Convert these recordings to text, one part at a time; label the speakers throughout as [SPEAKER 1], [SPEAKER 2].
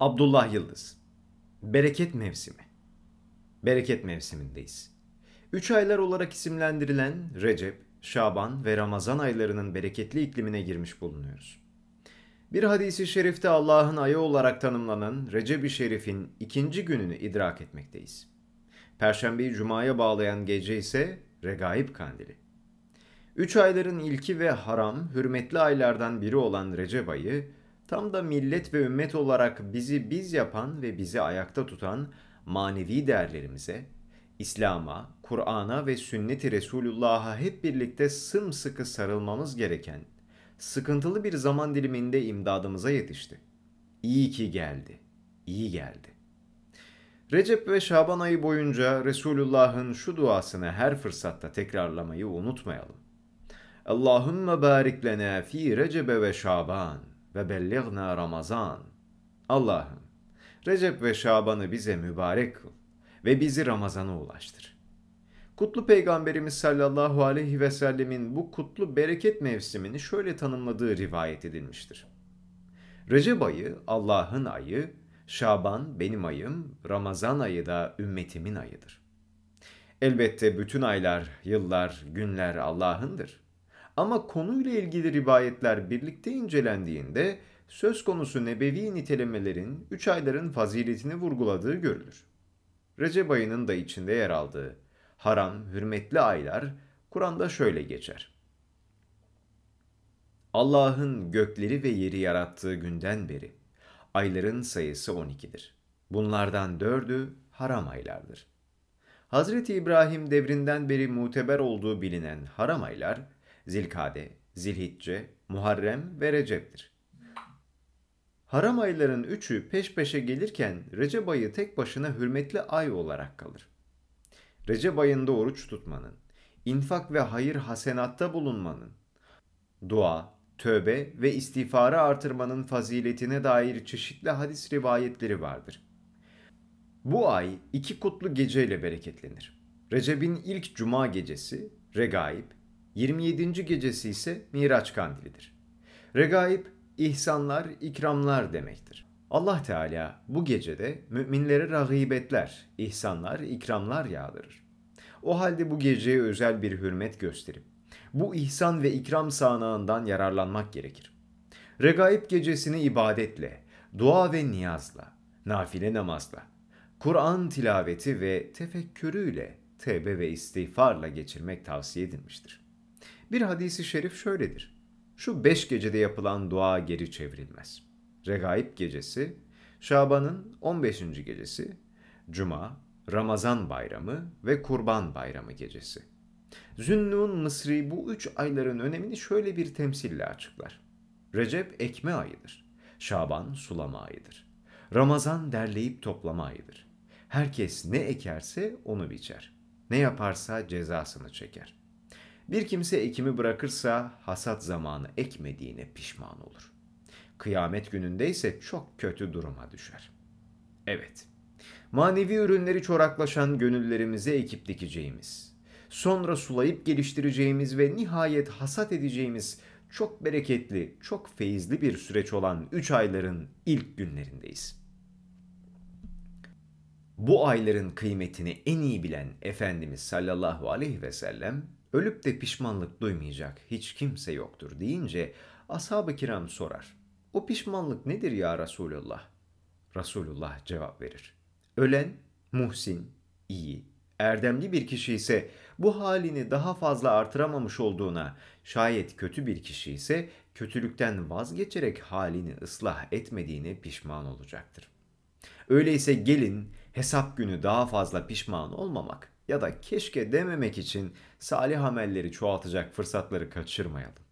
[SPEAKER 1] Abdullah Yıldız. Bereket mevsimi. Bereket mevsimindeyiz. Üç aylar olarak isimlendirilen Recep, Şaban ve Ramazan aylarının bereketli iklimine girmiş bulunuyoruz. Bir hadisi şerifte Allah'ın ayı olarak tanımlanan Recep-i Şerif'in ikinci gününü idrak etmekteyiz. Perşembeyi Cuma'ya bağlayan gece ise Regaib Kandili. Üç ayların ilki ve haram, hürmetli aylardan biri olan Recep ayı, tam da millet ve ümmet olarak bizi biz yapan ve bizi ayakta tutan manevi değerlerimize, İslam'a, Kur'an'a ve sünnet-i Resulullah'a hep birlikte sımsıkı sarılmamız gereken, sıkıntılı bir zaman diliminde imdadımıza yetişti. İyi ki geldi, iyi geldi. Recep ve Şaban ayı boyunca Resulullah'ın şu duasını her fırsatta tekrarlamayı unutmayalım. Allahümme barik lena fi Recebe ve Şaban ve belliğna Ramazan. Allah'ım Recep ve Şaban'ı bize mübarek kıl ve bizi Ramazan'a ulaştır. Kutlu Peygamberimiz sallallahu aleyhi ve sellemin bu kutlu bereket mevsimini şöyle tanımladığı rivayet edilmiştir. Recep ayı Allah'ın ayı, Şaban benim ayım, Ramazan ayı da ümmetimin ayıdır. Elbette bütün aylar, yıllar, günler Allah'ındır. Ama konuyla ilgili rivayetler birlikte incelendiğinde söz konusu nebevi nitelemelerin üç ayların faziletini vurguladığı görülür. Recep ayının da içinde yer aldığı haram, hürmetli aylar Kur'an'da şöyle geçer. Allah'ın gökleri ve yeri yarattığı günden beri ayların sayısı 12'dir. Bunlardan dördü haram aylardır. Hz. İbrahim devrinden beri muteber olduğu bilinen haram aylar, Zilkade, Zilhicce, Muharrem ve Recep'tir. Haram ayların üçü peş peşe gelirken Recep ayı tek başına hürmetli ay olarak kalır. Recep ayında oruç tutmanın, infak ve hayır hasenatta bulunmanın, dua, tövbe ve istiğfarı artırmanın faziletine dair çeşitli hadis rivayetleri vardır. Bu ay iki kutlu geceyle bereketlenir. Recep'in ilk cuma gecesi, regaib, 27. gecesi ise Miraç kandilidir. Regaib, ihsanlar, ikramlar demektir. Allah Teala bu gecede müminlere rahibetler, ihsanlar, ikramlar yağdırır. O halde bu geceye özel bir hürmet gösterip, bu ihsan ve ikram sağanağından yararlanmak gerekir. Regaib gecesini ibadetle, dua ve niyazla, nafile namazla, Kur'an tilaveti ve tefekkürüyle, tevbe ve istiğfarla geçirmek tavsiye edilmiştir. Bir hadisi şerif şöyledir. Şu beş gecede yapılan dua geri çevrilmez. Regaib gecesi, Şaban'ın 15. gecesi, Cuma, Ramazan bayramı ve Kurban bayramı gecesi. Zünnun Mısri bu üç ayların önemini şöyle bir temsille açıklar. Recep ekme ayıdır. Şaban sulama ayıdır. Ramazan derleyip toplama ayıdır. Herkes ne ekerse onu biçer. Ne yaparsa cezasını çeker. Bir kimse ekimi bırakırsa hasat zamanı ekmediğine pişman olur. Kıyamet gününde ise çok kötü duruma düşer. Evet, manevi ürünleri çoraklaşan gönüllerimize ekip dikeceğimiz, sonra sulayıp geliştireceğimiz ve nihayet hasat edeceğimiz çok bereketli, çok feyizli bir süreç olan 3 ayların ilk günlerindeyiz. Bu ayların kıymetini en iyi bilen Efendimiz sallallahu aleyhi ve sellem ölüp de pişmanlık duymayacak hiç kimse yoktur deyince ashab-ı kiram sorar. O pişmanlık nedir ya Resulullah? Resulullah cevap verir. Ölen, muhsin, iyi, erdemli bir kişi ise bu halini daha fazla artıramamış olduğuna, şayet kötü bir kişi ise kötülükten vazgeçerek halini ıslah etmediğine pişman olacaktır. Öyleyse gelin hesap günü daha fazla pişman olmamak, ya da keşke dememek için salih amelleri çoğaltacak fırsatları kaçırmayalım.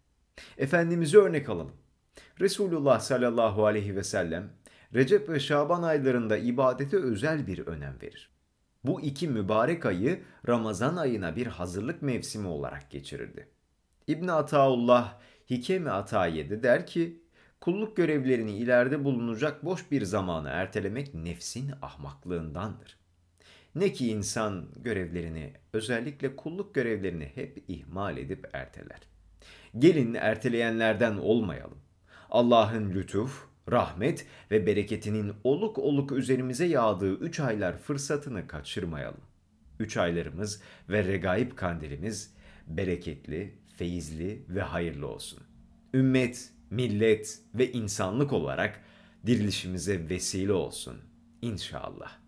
[SPEAKER 1] Efendimiz'i örnek alalım. Resulullah sallallahu aleyhi ve sellem Recep ve Şaban aylarında ibadete özel bir önem verir. Bu iki mübarek ayı Ramazan ayına bir hazırlık mevsimi olarak geçirirdi. İbn Ataullah Hikemi Ataye'de der ki, kulluk görevlerini ileride bulunacak boş bir zamanı ertelemek nefsin ahmaklığındandır. Ne ki insan görevlerini, özellikle kulluk görevlerini hep ihmal edip erteler. Gelin erteleyenlerden olmayalım. Allah'ın lütuf, rahmet ve bereketinin oluk oluk üzerimize yağdığı üç aylar fırsatını kaçırmayalım. Üç aylarımız ve regaib kandilimiz bereketli, feyizli ve hayırlı olsun. Ümmet, millet ve insanlık olarak dirilişimize vesile olsun. İnşallah.